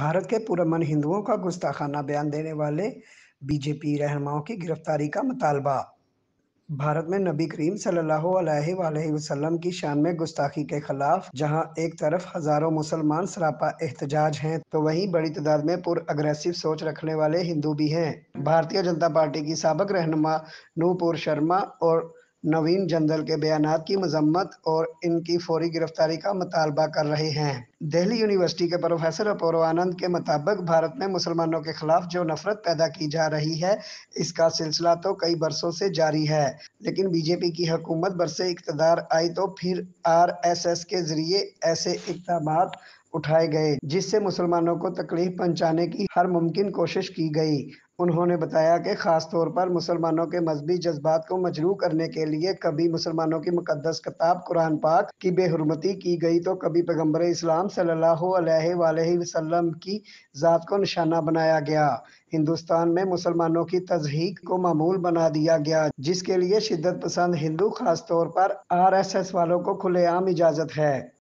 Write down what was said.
भारत के पुरमन हिंदुओं का गुस्ताखाना बयान देने वाले बीजेपी रहनुमाओं की गिरफ्तारी का मुतालबा भारत में नबी करीम सल्लल्लाहु अलैहि वसल्लम की शान में गुस्ताखी के खिलाफ जहां एक तरफ हजारों मुसलमान सरापा एहतजाज हैं तो वहीं बड़ी तादाद में पुर अग्रेसिव सोच रखने वाले हिंदू भी हैं भारतीय जनता पार्टी की सबक रहनुमा नूपुर शर्मा और नवीन जंदल के बयान की मजम्मत और इनकी फौरी गिरफ्तारी का मुतालबा कर रहे हैं दिल्ली यूनिवर्सिटी के प्रोफेसर अपूर्व आनंद के मुताबिक भारत में मुसलमानों के खिलाफ जो नफरत पैदा की जा रही है इसका सिलसिला तो कई बरसों से जारी है लेकिन बीजेपी की हुकूमत बरसे इकतदार आई तो फिर आर एस एस के जरिए ऐसे इकदाम उठाए गए जिससे मुसलमानों को तकलीफ पहुंचाने की हर मुमकिन कोशिश की गई उन्होंने बताया कि ख़ास तौर पर मुसलमानों के मजहबी जज्बात को मजरू करने के लिए कभी मुसलमानों की मुकदस किताब कुरान पाक की बेहरमती की गई तो कभी पैगम्बर इस्लाम सल्लल्लाहु अलैहि वसल्लम की ज़ात को निशाना बनाया गया हिंदुस्तान में मुसलमानों की तजहीक को मामूल बना दिया गया जिसके लिए शिद्दत पसंद हिंदू खास तौर पर एस वालों को खुलेआम इजाज़त है